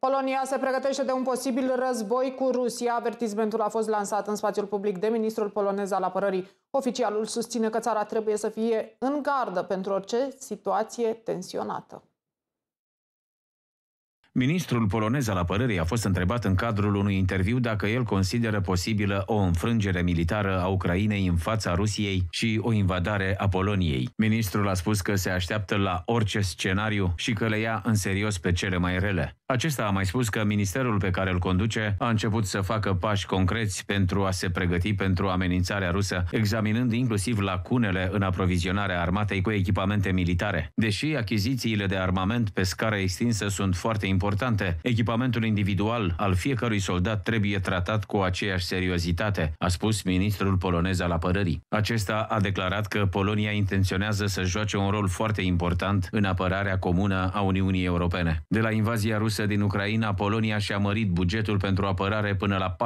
Polonia se pregătește de un posibil război cu Rusia. Avertismentul a fost lansat în spațiul public de ministrul polonez al apărării. Oficialul susține că țara trebuie să fie în gardă pentru orice situație tensionată. Ministrul polonez al apărării a fost întrebat în cadrul unui interviu dacă el consideră posibilă o înfrângere militară a Ucrainei în fața Rusiei și o invadare a Poloniei. Ministrul a spus că se așteaptă la orice scenariu și că le ia în serios pe cele mai rele. Acesta a mai spus că ministerul pe care îl conduce a început să facă pași concreți pentru a se pregăti pentru amenințarea rusă, examinând inclusiv lacunele în aprovizionarea armatei cu echipamente militare. Deși achizițiile de armament pe scară extinsă sunt foarte importante, importante. Echipamentul individual al fiecărui soldat trebuie tratat cu aceeași seriozitate, a spus ministrul polonez al apărării. Acesta a declarat că Polonia intenționează să joace un rol foarte important în apărarea comună a Uniunii Europene. De la invazia rusă din Ucraina, Polonia și-a mărit bugetul pentru apărare până la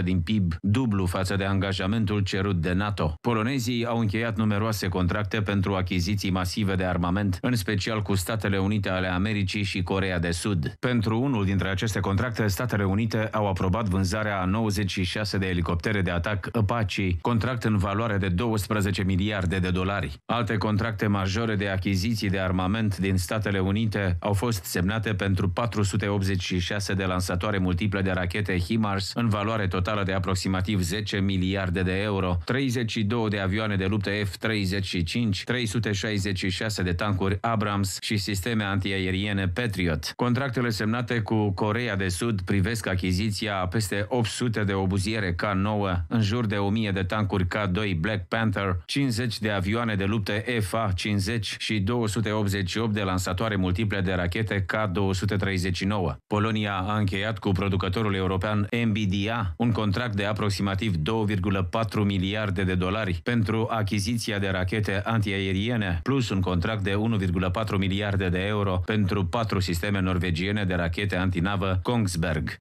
4% din PIB, dublu față de angajamentul cerut de NATO. Polonezii au încheiat numeroase contracte pentru achiziții masive de armament, în special cu Statele Unite ale Americii și Corea de Sud. Sud. Pentru unul dintre aceste contracte, Statele Unite au aprobat vânzarea a 96 de elicoptere de atac Apache, contract în valoare de 12 miliarde de dolari. Alte contracte majore de achiziții de armament din Statele Unite au fost semnate pentru 486 de lansatoare multiple de rachete HIMARS în valoare totală de aproximativ 10 miliarde de euro, 32 de avioane de luptă F-35, 366 de tancuri Abrams și sisteme antiaeriene Patriot. Contract Contractele semnate cu Coreea de Sud privesc achiziția a peste 800 de obuziere K-9, în jur de 1000 de tancuri K-2 Black Panther, 50 de avioane de luptă FA-50 și 288 de lansatoare multiple de rachete K-239. Polonia a încheiat cu producătorul european MBDA un contract de aproximativ 2,4 miliarde de dolari pentru achiziția de rachete antiaeriene, plus un contract de 1,4 miliarde de euro pentru patru sisteme norvegiene norvegiene de rachete antinavă Kongsberg.